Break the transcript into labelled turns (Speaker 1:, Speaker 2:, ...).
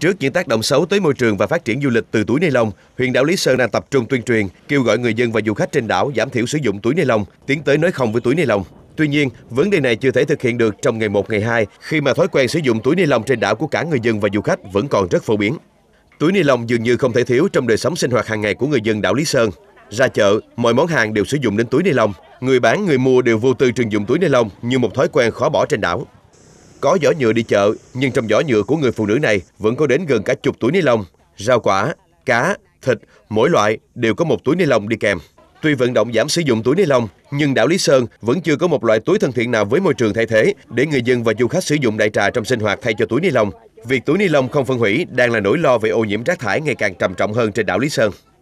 Speaker 1: Trước những tác động xấu tới môi trường và phát triển du lịch từ túi ni lông, huyện đảo Lý Sơn đang tập trung tuyên truyền, kêu gọi người dân và du khách trên đảo giảm thiểu sử dụng túi ni lông, tiến tới nói không với túi ni lông. Tuy nhiên, vấn đề này chưa thể thực hiện được trong ngày 1, ngày 2 khi mà thói quen sử dụng túi ni lông trên đảo của cả người dân và du khách vẫn còn rất phổ biến. Túi ni lông dường như không thể thiếu trong đời sống sinh hoạt hàng ngày của người dân đảo Lý Sơn. Ra chợ, mọi món hàng đều sử dụng đến túi ni lông. Người bán, người mua đều vô tư trường dụng túi ni lông như một thói quen khó bỏ trên đảo. Có vỏ nhựa đi chợ, nhưng trong vỏ nhựa của người phụ nữ này vẫn có đến gần cả chục túi ni lông, rau quả, cá, thịt, mỗi loại đều có một túi ni lông đi kèm. Tuy vận động giảm sử dụng túi ni lông, nhưng đảo Lý Sơn vẫn chưa có một loại túi thân thiện nào với môi trường thay thế để người dân và du khách sử dụng đại trà trong sinh hoạt thay cho túi ni lông. Việc túi ni lông không phân hủy đang là nỗi lo về ô nhiễm rác thải ngày càng trầm trọng hơn trên đảo Lý Sơn.